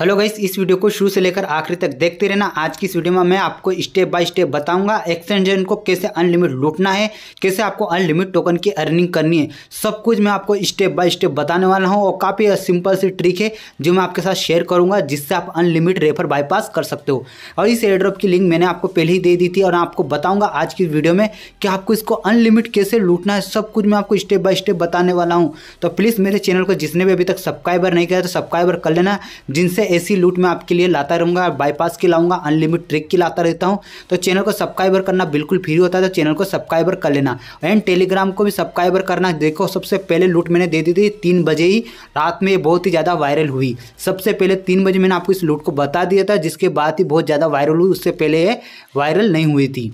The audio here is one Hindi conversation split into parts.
हेलो गाइस इस वीडियो को शुरू से लेकर आखिरी तक देखते रहना आज की इस वीडियो में मैं आपको स्टेप बाय स्टेप बताऊंगा एक्सचेंजन को कैसे अनलिमिट लूटना है कैसे आपको अनलिमिट टोकन की अर्निंग करनी है सब कुछ मैं आपको स्टेप बाय स्टेप बताने वाला हूं और काफ़ी सिंपल सी ट्रिक है जो मैं आपके साथ शेयर करूंगा जिससे आप अनलिमिट रेफर बाईपास कर सकते हो और इस एड्रॉप की लिंक मैंने आपको पहले ही दे दी थी और आपको बताऊँगा आज की वीडियो में कि आपको इसको अनलिमिट कैसे लूटना है सब कुछ मैं आपको स्टेप बाय स्टेप बताने वाला हूँ तो प्लीज़ मेरे चैनल को जिसने भी अभी तक सब्सक्राइबर नहीं किया तो सब्सक्राइबर कर लेना जिनसे ऐसी लूट मैं आपके लिए लाता रहूँगा बाईपास की लाऊंगा अनलिमिट ट्रिक की लाता रहता हूँ तो चैनल को सब्सक्राइबर करना बिल्कुल फ्री होता है तो चैनल को सब्सक्राइबर कर लेना एंड टेलीग्राम को भी सब्सक्राइबर करना देखो सबसे पहले लूट मैंने दे दी थी तीन बजे ही रात में ये बहुत ही ज़्यादा वायरल हुई सबसे पहले तीन बजे मैंने आपको इस लूट को बता दिया था जिसके बाद ही बहुत ज़्यादा वायरल हुई उससे पहले वायरल नहीं हुई थी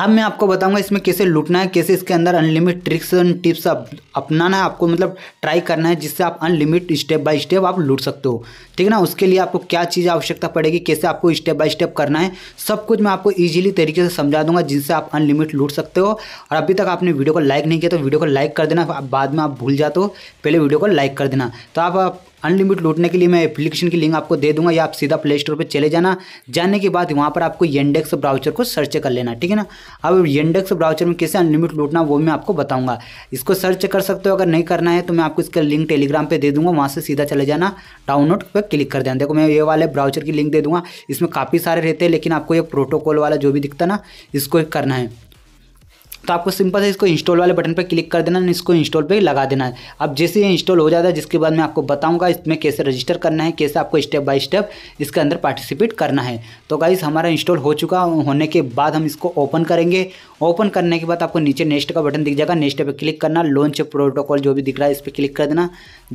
अब मैं आपको बताऊंगा इसमें कैसे लूटना है कैसे इसके अंदर अनलिमिट ट्रिक्स एंड टिप्स अप, अपनाना है आपको मतलब ट्राई करना है जिससे आप अनलिमिट स्टेप बाय स्टेप आप लूट सकते हो ठीक है ना उसके लिए आपको क्या चीज़ आवश्यकता पड़ेगी कैसे आपको स्टेप बाय स्टेप करना है सब कुछ मैं आपको ईजिली तरीके से समझा दूंगा जिससे आप अनलिमिट लूट सकते हो और अभी तक आपने वीडियो को लाइक नहीं किया तो वीडियो को लाइक कर देना बाद में आप भूल जाते हो पहले वीडियो को लाइक कर देना तो आप अनलिमिट लूटने के लिए मैं एप्लीकेशन की लिंक आपको दे दूंगा या आप सीधा प्ले स्टोर पर चले जाना जाने के बाद वहाँ पर आपको येंडेक्स ब्राउचर को सर्च कर लेना ठीक है ना अब येंडेक्स ब्राउचर में कैसे अनलिमिट लूटना वो मैं आपको बताऊँगा इसको सर्च कर सकते हो अगर नहीं करना है तो मैं आपको इसका लिंक टेलीग्राम पर दे दूँगा वहाँ से सीधा चले जाना डाउनलोड पर क्लिक कर देना देखो मैं ये वाले ब्राउचर की लिंक दे दूँगा इसमें काफ़ी सारे रहते हैं लेकिन आपको ये प्रोटोकॉल वाला जो भी दिखता ना इसको करना है तो आपको सिंपल से इसको इंस्टॉल वाले बटन पर क्लिक कर देना है इसको इंस्टॉल पे लगा देना है अब जैसे ये इंस्टॉल हो जाता है जिसके बाद मैं आपको बताऊंगा इसमें कैसे रजिस्टर करना है कैसे आपको स्टेप बाय स्टेप इसके अंदर पार्टिसिपेट करना है तो गाइज़ हमारा इंस्टॉल हो चुका होने के बाद हम इसको ओपन करेंगे ओपन करने के बाद आपको नीचे नेक्स्ट का बटन दिख जाएगा नेक्स्ट पे क्लिक करना लॉन्च प्रोटोकॉल जो भी दिख रहा है इस पर क्लिक कर देना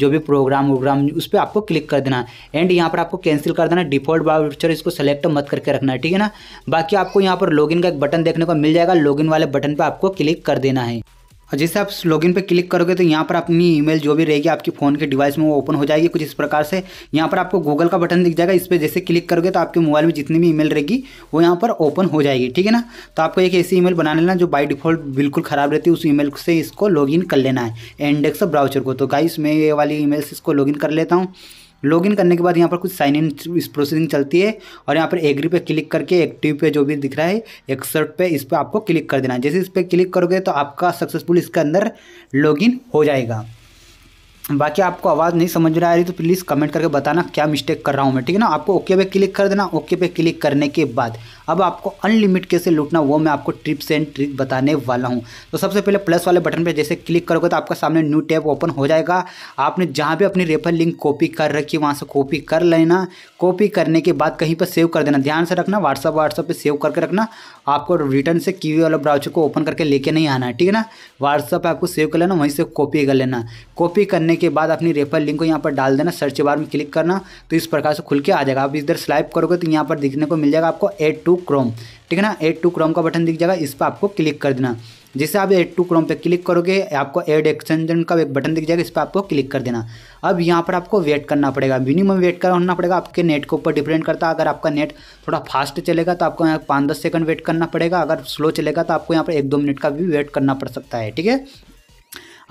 जो भी प्रोग्राम वोग्राम उस पर आपको क्लिक कर देना एंड यहाँ पर आपको कैंसिल कर देना डिफॉल्ट वाउचर इसको सेलेक्ट मत करके रखना है ठीक है ना बाकी आपको यहाँ पर लॉगिन का एक बटन देखने को मिल जाएगा लॉगिन वाले बटन पर आपको क्लिक कर देना है और जैसे आप लॉगिन पे क्लिक करोगे तो यहाँ पर अपनी ईमेल जो भी रहेगी आपके फ़ोन के डिवाइस में वो ओपन हो जाएगी कुछ इस प्रकार से यहाँ पर आपको गूगल का बटन दिख जाएगा इस पर जैसे क्लिक करोगे तो आपके मोबाइल में जितनी भी ईमेल रहेगी वो यहाँ पर ओपन हो जाएगी ठीक है ना तो आपको एक ऐसी ई बना लेना जो बाई डिफ़ॉल्ट बिल्कुल ख़राब रहती है उस ई से इसको लॉग कर लेना है इंडेक्स ब्राउचर को तो गाइस मैं ये वाली ई से इसको लॉग कर लेता हूँ लॉगिन करने के बाद यहाँ पर कुछ साइन इन प्रोसेसिंग चलती है और यहाँ पर एग्री पे क्लिक करके एक्टिव पे जो भी दिख रहा है एक्सर्ट पे इस पर आपको क्लिक कर देना है जैसे इस पर क्लिक करोगे तो आपका सक्सेसफुल इसके अंदर लॉगिन हो जाएगा बाकी आपको आवाज़ नहीं समझ में आ रही तो प्लीज़ कमेंट करके बताना क्या मिस्टेक कर रहा हूँ मैं ठीक है ना आपको ओके पे क्लिक कर देना ओके पे क्लिक करने के बाद अब आपको अनलिमिट कैसे लूटना वो मैं आपको ट्रिप्स एंड ट्रिक बताने वाला हूँ तो सबसे पहले प्लस वाले बटन पर जैसे क्लिक करोगे तो आपका सामने न्यू टैब ओपन हो जाएगा आपने जहाँ भी अपनी रेफर लिंक कॉपी कर रखी वहाँ से कॉपी कर लेना कॉपी करने के बाद कहीं पर सेव कर देना ध्यान से रखना व्हाट्सअप व्हाट्सअप पर सेव करके रखना आपको रिटर्न से की वाला ब्राउचर को ओपन करके लेके नहीं आना ठीक है ना व्हाट्सअप पर आपको सेव कर लेना वहीं से कॉपी कर लेना कॉपी करने के बाद अपनी रेफर लिंक को यहाँ पर डाल देना सर्च बार में क्लिक करना तो इस प्रकार से खुल के आ जाएगा आप इधर स्लाइप करोगे तो यहाँ पर दिखने को मिल जाएगा आपको एड टू टू क्रोम ठीक है ना एड टू क्रोम का बटन दिख जाएगा इस पर आपको क्लिक कर देना जैसे आप एड टू क्रोम पे क्लिक करोगे आपको एड एक्सटेंशन का एक बटन दिख जाएगा इस पर आपको क्लिक कर देना अब यहाँ पर आपको वेट करना पड़ेगा मिनिमम वेट करना पड़ेगा आपके नेट के ऊपर डिपेंड करता है अगर आपका नेट थोड़ा फास्ट चलेगा तो आपको यहाँ पाँच दस सेकंड वेट करना पड़ेगा अगर स्लो चलेगा तो आपको यहाँ पर एक दो मिनट का भी वेट करना पड़ सकता है ठीक है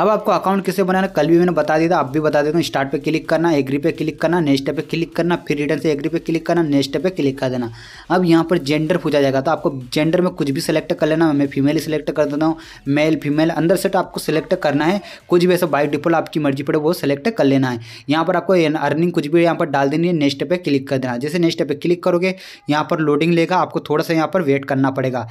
अब आपको अकाउंट कैसे बनाना कल भी मैंने बता दिया था अब भी बता देता हूँ स्टार्ट पे क्लिक करना एग्री पे क्लिक करना नेक्स्ट पे क्लिक करना फिर रिटर्न से एग्री पे क्लिक करना नेक्स्ट पे क्लिक कर देना अब यहाँ पर जेंडर पूछा जाएगा तो आपको जेंडर में कुछ भी सिलेक्ट कर लेना मैं फीमेल ही सिलेक्ट कर देता हूँ मेल फीमेल अंदर से तो आपको सिलेक्ट करना है कुछ भी ऐसा बाई डिफॉल्ट आपकी मर्जी पड़े वो सिलेक्ट कर लेना है यहाँ पर आपको अर्निंग कुछ भी यहाँ पर डाल देनी है नेक्स्ट पे क्लिक कर देना जैसे नेक्स्ट पे क्लिक करोगे यहाँ पर लोडिंग लेगा आपको थोड़ा सा यहाँ पर वेट करना पड़ेगा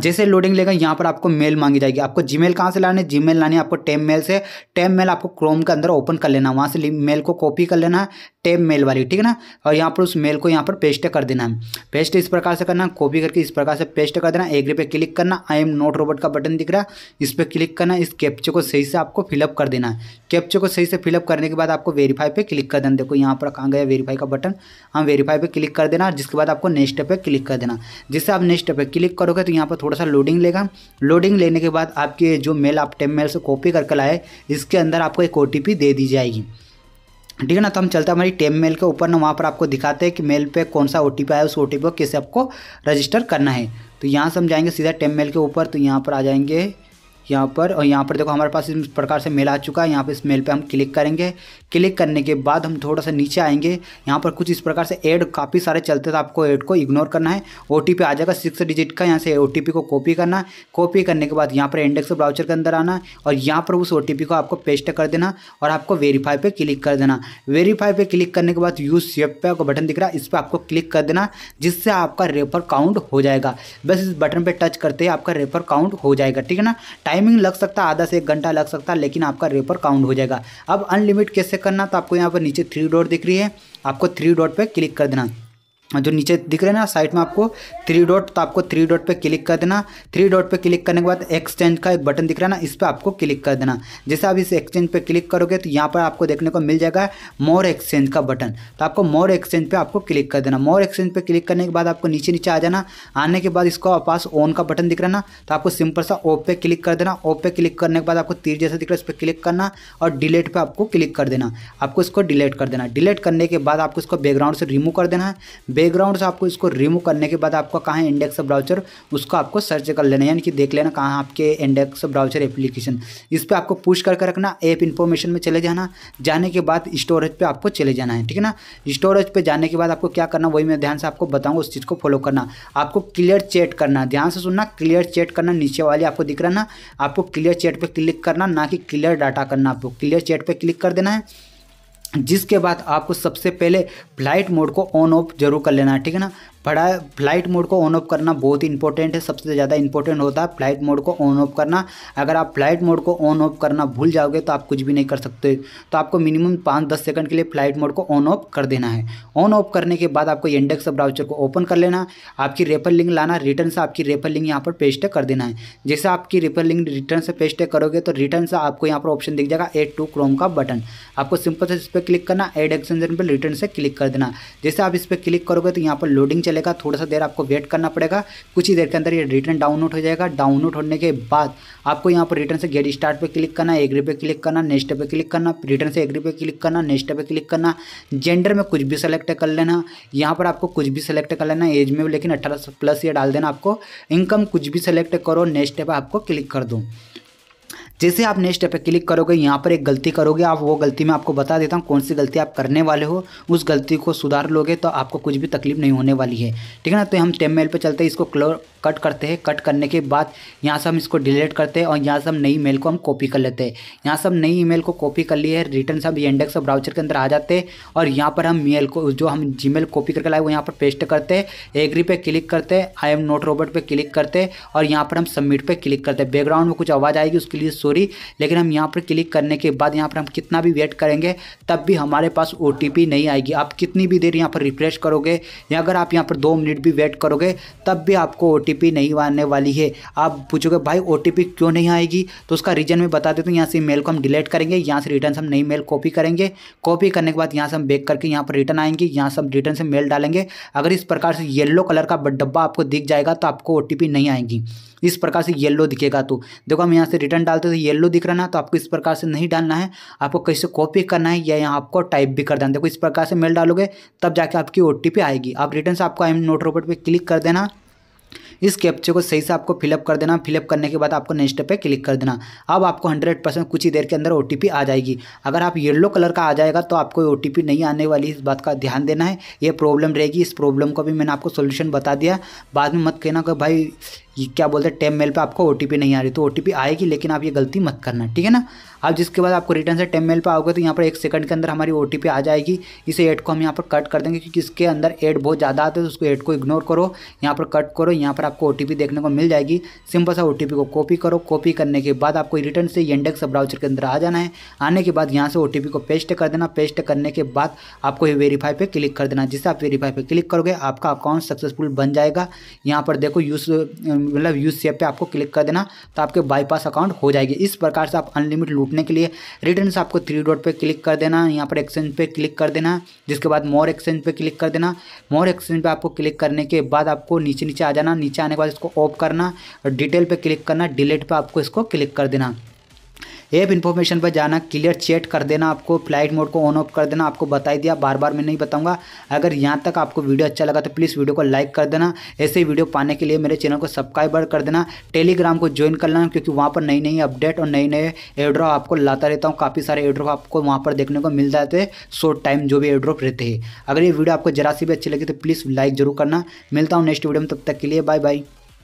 जैसे लोडिंग लेगा यहाँ पर आपको मेल मांगी जाएगी आपको जी मेल कहाँ से लाने है मेल लानी है आपको टेम मेल से टेम मेल आपको क्रोम के अंदर ओपन कर लेना है वहाँ से मेल को कॉपी कर लेना है टेम मेल वाली ठीक है ना और यहाँ पर उस मेल को यहाँ पर पेस्ट कर देना है पेस्ट इस प्रकार से करना कॉपी करके इस प्रकार से पेस्ट कर देना एग्री पे क्लिक करना आई एम नोट रोबोट का बटन दिख रहा है इस पर क्लिक करना इस कैप्चे को सही से आपको फिलअप कर देना है कैप्चे को सही से फिलअप करने के बाद आपको वेरीफाई पर क्लिक कर देना देखो यहाँ पर कहाँ गया वेरीफाई का बटन हाँ वेरीफाई पर क्लिक कर देना जिसके बाद आपको नेक्स्ट पर क्लिक कर देना जिससे आप नेक्स्ट पर क्लिक करोगे तो यहाँ पर थोड़ा सा लोडिंग लेगा लोडिंग लेने के बाद आपके जो मेल आप टेम मेल से कॉपी करके लाए इसके अंदर आपको एक ओ दे दी जाएगी ठीक है ना तो हम चलते हैं हमारी टेम मेल के ऊपर ना वहाँ पर आपको दिखाते हैं कि मेल पे कौन सा ओ आया उस ओ को कैसे आपको रजिस्टर करना है तो यहाँ से हम जाएंगे सीधा टेम मेल के ऊपर तो यहाँ पर आ जाएंगे यहाँ पर और यहाँ पर देखो हमारे पास इस प्रकार से मेल आ चुका है यहाँ पर इस मेल पर हम क्लिक करेंगे क्लिक करने के बाद हम थोड़ा सा नीचे आएंगे यहाँ पर कुछ इस प्रकार से एड काफ़ी सारे चलते थे तो आपको एड को इग्नोर करना है ओ आ जाएगा सिक्स डिजिट का यहाँ से ओ को कॉपी करना कॉपी करने के बाद यहाँ पर इंडेक्स ब्राउचर के अंदर आना और यहाँ पर उस ओ को आपको पेस्ट कर देना और आपको वेरीफाई पर क्लिक कर देना वेरीफाई पर क्लिक करने के बाद यूज सेफ पे आपको बटन दिख रहा है इस पर आपको क्लिक कर देना जिससे आपका रेफर काउंट हो जाएगा बस इस बटन पर टच करते ही आपका रेफर काउंट हो जाएगा ठीक है ना टाइम टाइमिंग लग सकता है आधा से एक घंटा लग सकता है लेकिन आपका रेपर काउंट हो जाएगा अब अनलिमिट कैसे करना तो आपको यहाँ पर नीचे थ्री डॉट दिख रही है आपको थ्री डॉट पर क्लिक कर देना जो नीचे दिख रहे हैं ना साइड में आपको थ्री डॉट तो आपको थ्री डॉट पे क्लिक कर देना थ्री डॉट पे क्लिक करने के बाद एक्सचेंज का एक बटन दिख रहा है ना इस पर आपको क्लिक कर देना जैसे आप इस एक्सचेंज पे क्लिक करोगे तो यहाँ पर आपको देखने को मिल जाएगा मोर एक्सचेंज का बटन तो आपको मोर एक्सचेंज पर आपको क्लिक कर देना मोर एक्सचेंज पर क्लिक करने के बाद आपको नीचे नीचे आ जाना आने के बाद इसको पास ऑन का बटन दिख रहा ना तो आपको सिंपल सा ओ पे क्लिक कर देना ओप पे क्लिक करने के बाद आपको तीर जैसा दिख रहा है उस पर क्लिक करना और डिलीट पर आपको क्लिक कर देना आपको इसको डिलीट कर देना डिलीट करने के बाद आपको इसको बैकग्राउंड से रिमूव कर देना है बैकग्राउंड से आपको इसको रिमूव करने के बाद आपका कहाँ इंडेक्स ब्राउचर उसको आपको सर्च कर लेना यानी कि देख लेना कहाँ आपके इंडेक्स ब्राउचर एप्लीकेशन इस पर आपको पुश करके रखना ऐप इन्फॉर्मेशन में चले जाना जाने के बाद स्टोरेज पर आपको चले जाना है ठीक है ना स्टोरेज पर जाने के बाद आपको क्या करना वही मैं ध्यान से आपको बताऊँगा उस चीज़ को फॉलो करना आपको क्लियर चेट करना ध्यान से सुनना क्लियर चेट करना नीचे वाली आपको दिख रहा ना आपको क्लियर चेट पर क्लिक करना ना कि क्लियर डाटा करना आपको क्लियर चेट पर क्लिक कर देना है जिसके बाद आपको सबसे पहले फ्लाइट मोड को ऑन ऑफ जरूर कर लेना है ठीक है ना पढ़ा फ्लाइट मोड को ऑन ऑफ करना बहुत ही इंपॉर्टेंट है सबसे ज़्यादा इंपॉर्टेंट होता है फ्लाइट मोड को ऑन ऑफ करना अगर आप फ्लाइट मोड को ऑन ऑफ करना भूल जाओगे तो आप कुछ भी नहीं कर सकते तो आपको मिनिमम पाँच दस सेकंड के लिए फ्लाइट मोड को ऑन ऑफ कर देना है ऑन ऑफ करने के बाद आपको इंडेक्स ब्राउचर को ओपन कर लेना आपकी रेफर लिंक लाना रिटर्न से आपकी रेफर लिंक यहाँ पर पेस्ट कर देना है जैसे आपकी रेफर लिंक रिटर्न से पेस्ट करोगे तो रिटर्न से आपको यहाँ पर ऑप्शन दिख जाएगा एड टू क्रोम का बटन आपको सिंपल से इस पर क्लिक करना एड एक्सटेंशन पर रिटर्न से क्लिक कर देना जैसे आप इस पर क्लिक करोगे तो यहाँ पर लोडिंग चलेगा थोड़ा सा देर आपको वेट करना पड़ेगा कुछ ही देर के अंदर ये रिटर्न डाउनलोड हो जाएगा डाउनलोड होने के बाद आपको यहाँ पर रिटर्न से गेट स्टार्ट पे क्लिक करना एग्री पे क्लिक करना नेक्स्ट पे क्लिक करना रिटर्न से एग्री पे क्लिक करना नेक्स्ट पे क्लिक करना जेंडर में कुछ भी सेलेक्ट कर लेना यहाँ पर आपको कुछ भी सेलेक्ट कर लेना एज में लेकिन अट्ठारह प्लस ये डाल देना आपको इनकम कुछ भी सेलेक्ट करो नेक्स्ट पर आपको क्लिक कर दूँ जैसे आप नेक्स्ट पे क्लिक करोगे यहाँ पर एक गलती करोगे आप वो गलती मैं आपको बता देता हूँ कौन सी गलती आप करने वाले हो उस गलती को सुधार लोगे तो आपको कुछ भी तकलीफ नहीं होने वाली है ठीक है ना तो हम टेम मेल पर चलते हैं इसको कट करते हैं कट करने के बाद यहाँ से हम इसको डिलीट करते हैं और यहाँ से हम नई ईमेल को हम कॉपी कर लेते हैं यहाँ से हम नई ईमेल को कॉपी कर लिए है रिटर्न सब इंडेक्स और ब्राउचर के अंदर आ जाते हैं और यहाँ पर हम मेल को जो हम जीमेल कॉपी करके लाए वो यहाँ पर पेस्ट करते हैं एग्री पे क्लिक करते हैं आई एम नोट रोबोट पे क्लिक करते हैं और यहाँ पर हम सबमिट पे क्लिक करते हैं बैकग्राउंड में कुछ आवाज़ आएगी उसके लिए स्टोरी लेकिन हम यहाँ पर क्लिक करने के बाद यहाँ पर हम कितना भी वेट करेंगे तब भी हमारे पास ओ नहीं आएगी आप कितनी भी देर यहाँ पर रिफ्रेश करोगे या अगर आप यहाँ पर दो मिनट भी वेट करोगे तब भी आपको ओ नहीं आने वाली है आप पूछोगे भाई ओ क्यों नहीं आएगी तो उसका रीज़न मैं बता देता हूँ यहाँ से मेल को हम डिलीट करेंगे यहाँ से रिटर्न हम नई मेल कॉपी करेंगे कॉपी करने के बाद यहाँ से हम बेक करके यहाँ पर रिटर्न आएंगे यहाँ से हम रिटर्न से मेल डालेंगे अगर इस प्रकार से येलो कलर का डब्बा आपको दिख जाएगा तो आपको ओ नहीं आएगी इस प्रकार से येलो दिखेगा तो देखो हम यहाँ से रिटर्न डालते तो येलो दिख रहा ना तो आपको इस प्रकार से नहीं डालना है आपको कैसे कॉपी करना है या यहाँ आपको टाइप भी कर देना देखो इस प्रकार से मेल डालोगे तब जाके आपकी ओ आएगी आप रिटर्न से आपको आई एम नोट रोबोट पर क्लिक कर देना इस कैप्चे को सही से आपको फिलअप कर देना फिलअप करने के बाद आपको नेक्स्ट पे क्लिक कर देना अब आपको हंड्रेड परसेंट कुछ ही देर के अंदर ओ आ जाएगी अगर आप येलो कलर का आ जाएगा तो आपको ओ नहीं आने वाली इस बात का ध्यान देना है ये प्रॉब्लम रहेगी इस प्रॉब्लम को भी मैंने आपको सोल्यूशन बता दिया बाद में मत कहना कि भाई ये क्या बोलते हैं टेम मेल पर आपको ओ नहीं आ रही तो ओ आएगी लेकिन आप ये गलती मत करना ठीक है ना अब जिसके बाद आपको रिटर्न से टेम मेल पर आओगे तो यहाँ पर एक सेकंड के अंदर हमारी ओ आ जाएगी इसे एड को हम यहाँ पर कट कर देंगे क्योंकि इसके अंदर एड बहुत ज़्यादा आते हैं तो उसको एड को इग्नोर करो यहाँ पर कट करो यहाँ पर आपको ओ देखने को मिल जाएगी सिंपल सा ओ को कॉपी करो कॉपी करने के बाद आपको रिटर्न से इंडेक्स ब्राउचर के अंदर आ जाना है आने के बाद यहाँ से ओ को पेस्ट कर देना पेस्ट करने के बाद आपको ये वेरीफाई पर क्लिक कर देना जिससे आप वेरीफाई पर क्लिक करोगे आपका अकाउंट सक्सेसफुल बन जाएगा यहाँ पर देखो यूज़ मतलब यूज सेव पे आपको क्लिक कर देना तो आपके बाईपास अकाउंट हो जाएगी इस प्रकार से आप अनलिमिट लूटने के लिए रिटर्न आपको थ्री डॉट पर क्लिक कर देना यहाँ पर एक्सचेंज पे क्लिक कर देना जिसके बाद मोर एक्सचेंज पे क्लिक कर देना मोर एक्सचेंज पे आपको क्लिक करने के बाद आपको नीचे नीचे आ जाना नीचे आने के बाद इसको ऑफ करना डिटेल पर क्लिक करना डिलीट पर आपको इसको क्लिक कर देना ऐप इन्फॉर्मेशन पर जाना क्लियर चेट कर देना आपको फ्लाइट मोड को ऑन ऑफ कर देना आपको बताई दिया बार बार मैं नहीं बताऊँगा अगर यहाँ तक आपको वीडियो अच्छा लगा तो प्लीज़ वीडियो को लाइक कर देना ऐसे वीडियो पाने के लिए मेरे चैनल को सब्सक्राइबर कर देना टेलीग्राम को ज्वाइन कर लेना क्योंकि वहाँ पर नई नई अपडेट और नई नए एड्रॉप आपको लाता रहता हूँ काफ़ी सारे एड्रॉप आपको वहाँ पर देखने को मिल जाते हैं शॉर्ट टाइम जो भी एड्रॉप रहते हैं अगर ये वीडियो आपको जरा सी भी अच्छी लगी तो प्लीज़ लाइक जरूर करना मिलता हूँ नेक्स्ट वीडियो में तब तक के लिए बाय बाय